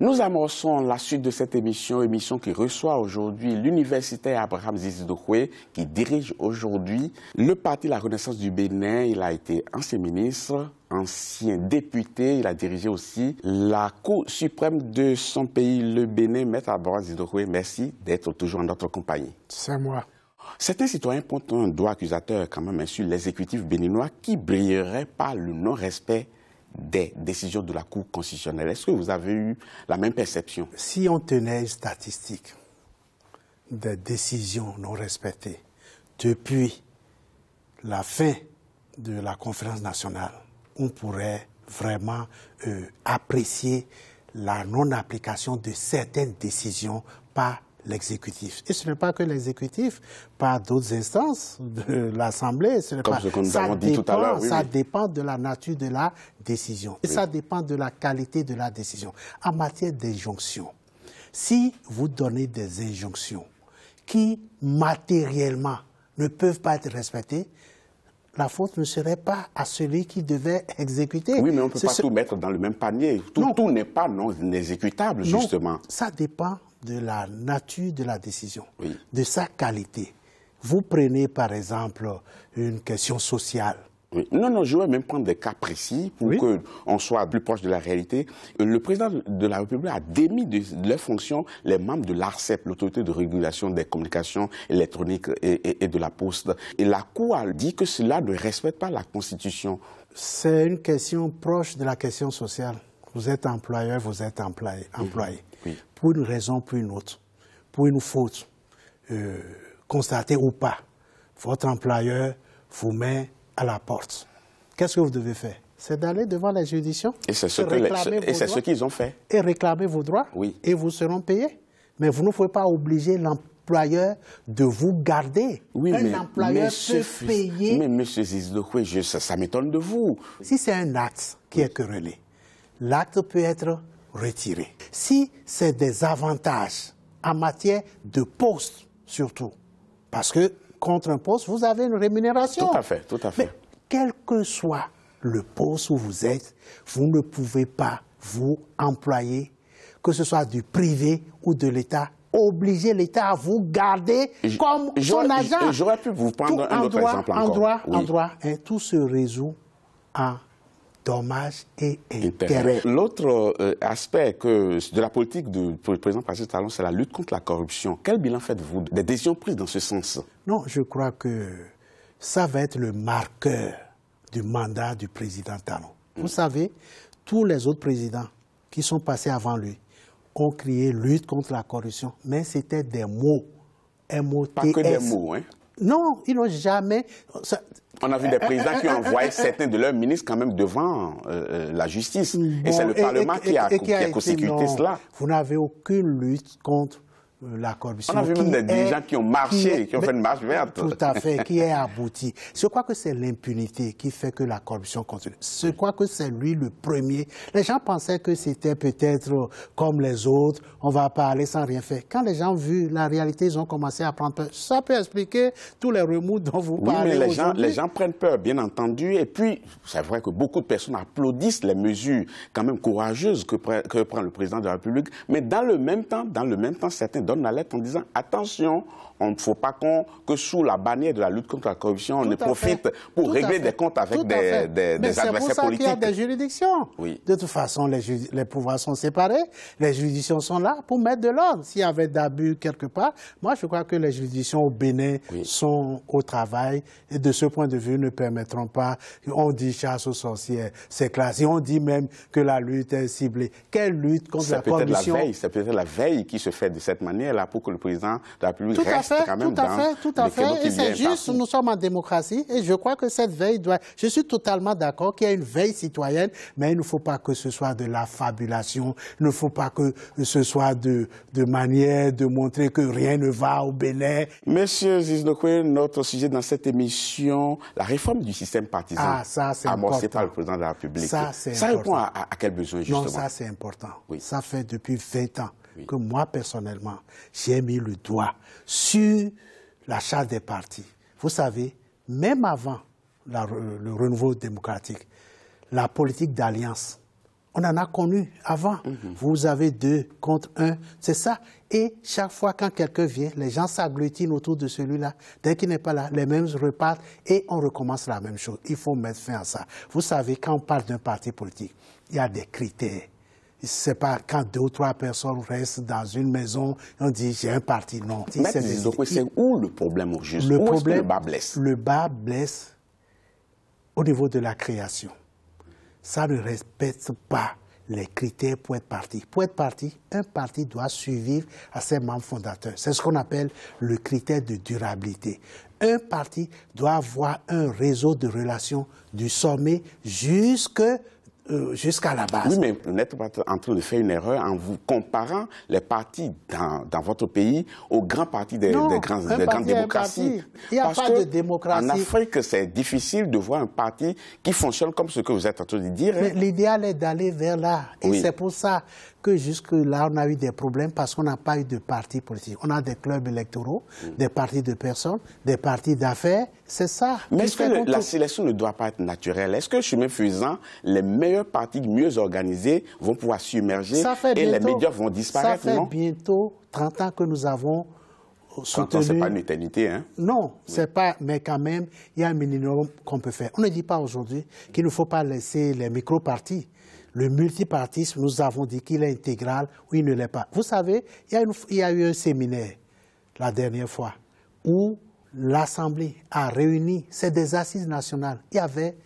Nous amorçons la suite de cette émission, émission qui reçoit aujourd'hui l'universitaire Abraham Zizidokwe, qui dirige aujourd'hui le parti La Renaissance du Bénin. Il a été ancien ministre, ancien député. Il a dirigé aussi la Cour suprême de son pays, le Bénin. Maître Abraham Zizidokwe, merci d'être toujours en notre compagnie. C'est moi. Certains citoyens citoyen, un doigt accusateur quand même hein, sur l'exécutif béninois qui brillerait par le non-respect des décisions de la Cour constitutionnelle. Est-ce que vous avez eu la même perception Si on tenait une statistique des décisions non respectées depuis la fin de la conférence nationale, on pourrait vraiment euh, apprécier la non-application de certaines décisions par l'exécutif. Et ce n'est pas que l'exécutif, par d'autres instances de l'Assemblée. Ce n'est pas. Ce nous ça, dit tout à oui, ça dépend de la nature de la décision. Et ça dépend de la qualité de la décision. En matière d'injonction, si vous donnez des injonctions qui matériellement ne peuvent pas être respectées, la faute ne serait pas à celui qui devait exécuter. Oui, mais on ne peut pas tout mettre dans le même panier. Tout, tout n'est pas non exécutable, justement. Ça dépend de la nature de la décision, de sa qualité. Vous prenez par exemple une question sociale. Non, non, je vais même prendre des cas précis pour qu'on soit plus proche de la réalité. Euh, le président de la République a démis de, leurs fonctions les membres de l'ARCEP, l'autorité de régulation des communications électroniques et, de la poste. Et la Cour a dit que cela ne respecte pas la Constitution. C'est une question proche de la question sociale. Vous êtes employeur, vous êtes employé pour une raison, pour une autre, pour une faute euh, constatée ou pas, votre employeur vous met à la porte. Qu'est-ce que vous devez faire C'est d'aller devant la juridiction et c'est ce qu'ils ont fait. Et réclamer vos droits et vous seront payés. Mais vous ne pouvez pas obliger l'employeur de vous garder. un employeur peut payer. Mais M. Zizdokwe, ça, m'étonne de vous. Si c'est un acte qui est querellé, l'acte peut être Retirer. Si c'est des avantages en matière de poste, surtout, parce que contre un poste, vous avez une rémunération. Tout à fait, tout à fait. Mais quel que soit le poste où vous êtes, vous ne pouvez pas vous employer, que ce soit du privé ou de l'État, obliger l'État à vous garder comme son agent. J'aurais pu vous prendre un autre exemple encore. En droit, oui. en droit hein, tout se résout en dommages et intérêts. L'autre euh, aspect que, de la politique du président Patrice Talon, c'est la lutte contre la corruption. Quel bilan faites-vous des décisions prises dans ce sens Non, je crois que ça va être le marqueur du mandat du président Talon. Mm. Vous savez, tous les autres présidents qui sont passés avant lui ont crié lutte contre la corruption, mais c'était des mots. M -O -T Pas que des mots, hein? Non, ils n'ont jamais on a vu des présidents qui ont envoyé certains de leurs ministres quand même devant euh, euh, la justice. et c'est le Parlement qui, a, qui, a, consécuté cela. Vous n'avez aucune lutte contre euh, la corruption. On a vu même des dirigeants qui ont marché, qui, ont fait une marche verte. Tout à fait, qui est abouti. Je crois que c'est l'impunité qui fait que la corruption continue. Je crois que c'est lui le premier. Les gens pensaient que c'était peut-être comme les autres, on va parler sans rien faire. Quand les gens ont vu la réalité, ils ont commencé à prendre peur. Ça peut expliquer tous les remous dont vous oui, parlez. Mais les gens, les gens prennent peur, bien entendu. Et puis, c'est vrai que beaucoup de personnes applaudissent les mesures quand même courageuses que, que prend le président de la République. Mais dans le même temps, dans le même temps, certains donne la lettre en disant attention, on ne faut pas qu'on que sous la bannière de la lutte contre la corruption, on ne profite pour régler des comptes avec des, des, des adversaires politiques. y des juridictions. Oui. De toute façon, les, les, pouvoirs sont séparés, les juridictions sont là pour mettre de l'ordre. S'il y avait d'abus quelque part, moi je crois que les juridictions au Bénin sont au travail et de ce point de vue ne permettront pas. On dit chasse aux sorcières, c'est classe. on dit même que la lutte est ciblée. Quelle lutte contre la corruption C'est peut-être la veille qui se fait de cette manière-là pour que le président de la République reste tout à fait, tout à fait. Et c'est juste, nous sommes en démocratie et je crois que cette veille doit. Je suis totalement d'accord qu'il y a une veille citoyenne, mais il ne faut pas que ce soit de la fabulation, il ne faut pas que ce soit de, de manière de montrer que rien ne va au air. – Monsieur Ziznokwe, notre sujet dans cette émission, la réforme du système partisan ah, ça, amorcée par le président de la République. Ça, répond à, quel besoin justement Non, ça c'est important. Ça fait depuis 20 ans que moi, personnellement, j'ai mis le doigt sur la charte des partis. Vous savez, même avant le renouveau démocratique, la politique d'alliance, on en a connu avant. Mhm. Vous avez deux contre un, c'est ça. Et chaque fois quand quelqu'un vient, les gens s'agglutinent autour de celui-là. Dès qu'il n'est pas là, les mêmes repartent et on recommence la même chose. Il faut mettre fin à ça. Vous savez, quand on parle d'un parti politique, il y a des critères c'est pas quand deux ou trois personnes restent dans une maison, on dit j'ai un parti. Non. c'est où le problème au juste le le bas blesse Le bas blesse au niveau de la création. Ça ne respecte pas les critères pour être parti. Pour être parti, un parti doit suivre à ses membres fondateurs. C'est ce qu'on appelle le critère de durabilité. Un parti doit avoir un réseau de relations du sommet jusque euh, jusqu'à la base. Oui, mais vous n'êtes pas en train de faire une erreur en vous comparant les partis dans, votre pays aux grands partis des, des, des grandes démocraties. Il n'y a pas de démocratie. En Afrique, c'est difficile de voir un parti qui fonctionne comme ce que vous êtes en train de dire. L'idéal est d'aller vers là. Et c'est pour ça jusque-là, on a eu des problèmes parce qu'on n'a pas eu de parti politique. On a des clubs électoraux, mm. des partis de personnes, des partis d'affaires. C'est ça. Mais est-ce que la sélection ne doit pas être naturelle Est-ce que, chemin faisant, les meilleurs partis mieux organisés vont pouvoir submerger et les médias vont disparaître Ça fait bientôt 30 ans que nous avons soutenu... ce pas une éternité, hein Non, c'est pas... Mais quand même, il y a un minimum qu'on peut faire. On ne dit pas aujourd'hui qu'il ne faut pas laisser les micro-partis le multipartisme, nous avons dit qu'il est intégral ou il ne l'est pas. Vous savez, il y, a eu un séminaire la dernière fois où l'Assemblée a réuni, c'est des assises nationales. Il y avait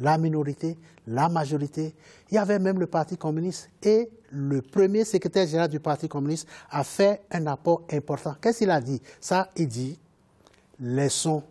la minorité, la majorité, il y avait même le Parti communiste. Et le premier secrétaire général du Parti communiste a fait un apport important. Qu'est-ce qu'il a dit Ça, il dit, laissons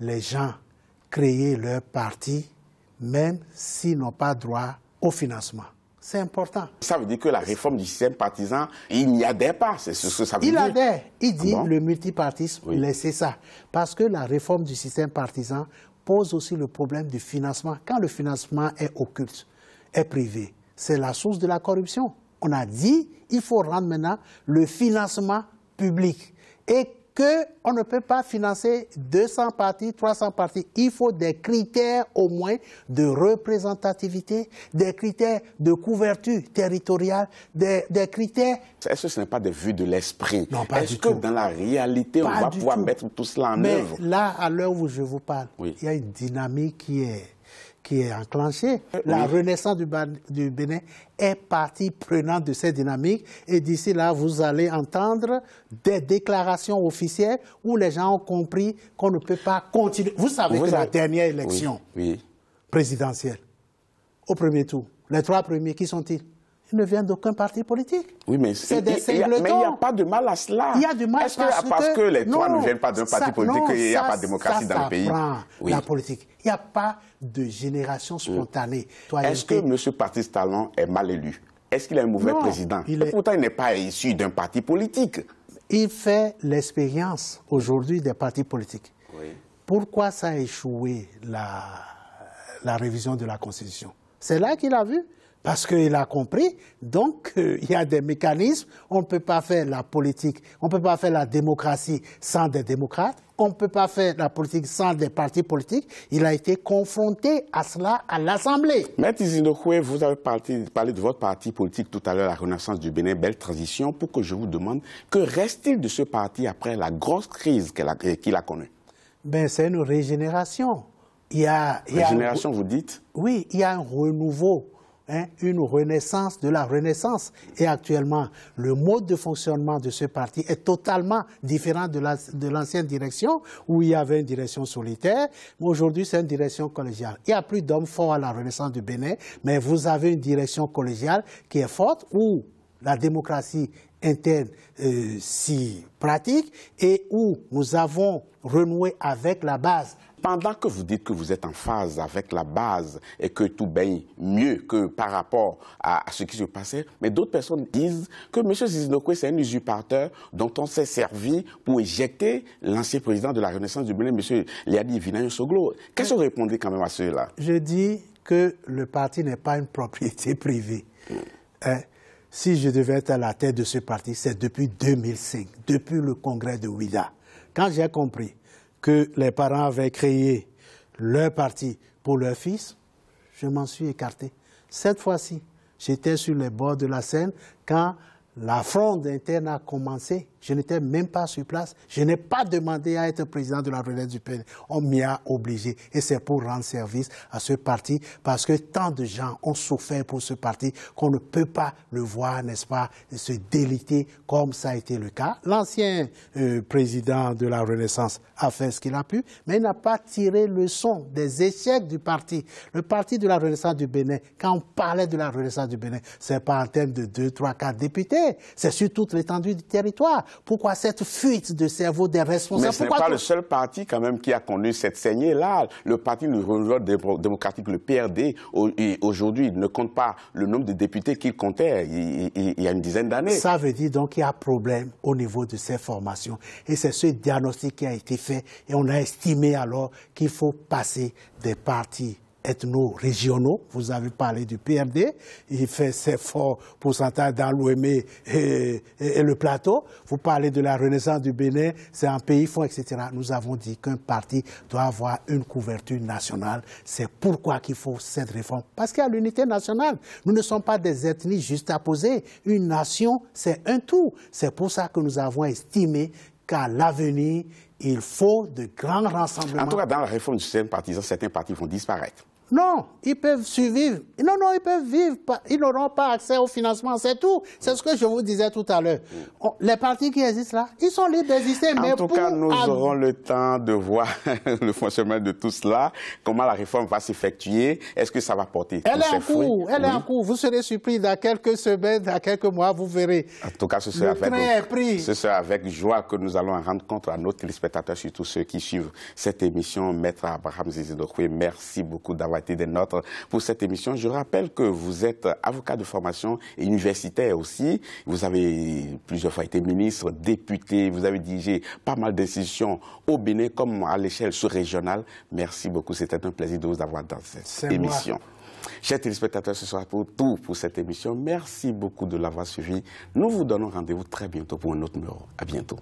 les gens créer leur parti, même s'ils n'ont pas droit au financement. C'est important. Ça veut dire que la réforme du système partisan, il n'y adhère pas, c'est ce que ça veut dire. Il adhère. Il dit ah le multipartisme, oui. laissez ça. Parce que la réforme du système partisan pose aussi le problème du financement. Quand le financement est occulte, est privé, c'est la source de la corruption. On a dit, il faut rendre maintenant le financement public. Et qu'on ne peut pas financer 200 parties, 300 partis. Il faut des critères au moins de représentativité, des critères de couverture territoriale, des, critères... Est-ce que ce n'est pas des vues de l'esprit Non, pas Est-ce que dans la réalité, on va pouvoir mettre tout cela en Mais là, à l'heure où je vous parle, il y a une dynamique qui est qui est enclenché. La renaissance du, Bénin est partie prenante de cette dynamique. Et d'ici là, vous allez entendre des déclarations officielles où les gens ont compris qu'on ne peut pas continuer. Vous savez que la dernière élection présidentielle, au premier tour, les trois premiers, qui sont-ils ne vient d'aucun parti politique. Oui, mais c'est Mais il n'y a pas de mal à cela. Il y a du mal à cela. est que parce que, les trois ne viennent pas d'un parti politique il n'y a pas de démocratie dans le pays La politique. Il n'y a pas de génération mm. spontanée. Est-ce que M. parti Talon est mal élu Est-ce qu'il est un mauvais président Pourtant, il n'est pas issu d'un parti politique. Il fait l'expérience aujourd'hui des partis politiques. Pourquoi ça a échoué la, la révision de la Constitution C'est là qu'il a vu parce qu'il a compris, donc euh, il y a des mécanismes, on ne peut pas faire la politique, on ne peut pas faire la démocratie sans des démocrates, on ne peut pas faire la politique sans des partis politiques. Il a été confronté à cela à l'Assemblée. Maître Koué, vous avez parlé, de votre parti politique tout à l'heure, la Renaissance du Bénin, belle transition, pour que je vous demande, que reste-t-il de ce parti après la grosse crise euh, qu'il a, connue ben, C'est une régénération. Il Régénération, vous dites Oui, il y a un renouveau Hein, une renaissance de la renaissance. Et actuellement, le mode de fonctionnement de ce parti est totalement différent de l'ancienne direction, où il y avait une direction solitaire, mais aujourd'hui c'est une direction collégiale. Il n'y a plus d'hommes forts à la renaissance du Bénin, mais vous avez une direction collégiale qui est forte, où la démocratie interne euh, si pratique et où nous avons renoué avec la base. Pendant que vous dites que vous êtes en phase avec la base et que tout baigne mieux que par rapport à, ce qui se passait, mais d'autres personnes disent que M. Zizinokwe, c'est un usurpateur dont on s'est servi pour éjecter l'ancien président de la Renaissance du Bénin, M. Liadi Vinayo Soglo. Qu'est-ce que vous répondez quand même à cela Je dis que le parti n'est pas une propriété privée. Hein si je devais être à la tête de ce parti, c'est depuis 2005, depuis le congrès de Ouida. Quand j'ai compris que les parents avaient créé leur parti pour leur fils, je m'en suis écarté. Cette fois-ci, j'étais sur les bords de la Seine quand la fronde interne a commencé je n'étais même pas sur place. Je n'ai pas demandé à être président de la Renaissance du Bénin. On m'y a obligé. Et c'est pour rendre service à ce parti, parce que tant de gens ont souffert pour ce parti qu'on ne peut pas le voir, n'est-ce pas, se déliter comme ça a été le cas. L'ancien euh, président de la Renaissance a fait ce qu'il a pu, mais il n'a pas tiré le son des échecs du parti. Le parti de la Renaissance du Bénin, quand on parlait de la Renaissance du Bénin, c'est pas en termes de 2, trois, 4 députés, c'est sur toute l'étendue du territoire. Pourquoi cette fuite de cerveau des responsables Mais ce n'est pas le seul parti quand même qui a connu cette saignée-là. Le parti du Renouveau démocratique, le PRD, aujourd'hui, ne compte pas le nombre de députés qu'il comptait il, y a une dizaine d'années. Ça veut dire donc qu'il y a problème au niveau de ces formations. Et c'est ce diagnostic qui a été fait et on a estimé alors qu'il faut passer des partis ethno-régionaux. Vous avez parlé du PMD, il fait ses forts pourcentages dans l'OME et, le plateau. Vous parlez de la renaissance du Bénin, c'est un pays fort, etc. Nous avons dit qu'un parti doit avoir une couverture nationale. C'est pourquoi qu'il faut cette réforme. Parce qu'il y a l'unité nationale. Nous ne sommes pas des ethnies juste à poser, Une nation, c'est un tout. C'est pour ça que nous avons estimé qu'à l'avenir, il faut de grands rassemblements. En tout cas, dans la réforme du système partisan, certains partis vont disparaître. Non, ils peuvent survivre. Non, non, ils peuvent vivre. Ils n'auront pas accès au financement, c'est tout. C'est ce que je vous disais tout à l'heure. Les partis qui existent là, ils sont libres d'exister. En tout cas, nous aurons le temps de voir le fonctionnement de tout cela, comment la réforme va s'effectuer, est-ce que ça va porter Elle est en cours, elle est en cours. Vous serez surpris dans quelques semaines, dans quelques mois, vous verrez. En tout cas, ce sera, avec, Ce sera avec joie que nous allons en rendre compte à nos téléspectateurs, surtout ceux qui suivent cette émission. Maître Abraham Zizidokwe, merci beaucoup d'avoir des nôtres pour cette émission. Je rappelle que vous êtes avocat de formation et universitaire aussi. Vous avez plusieurs fois été ministre, député, vous avez dirigé pas mal d'institutions au Bénin comme à l'échelle sous-régionale. Merci beaucoup, c'était un plaisir de vous avoir dans cette émission. Chers téléspectateurs, ce sera pour tout pour cette émission. Merci beaucoup de l'avoir suivi. Nous vous donnons rendez-vous très bientôt pour un autre numéro. À bientôt.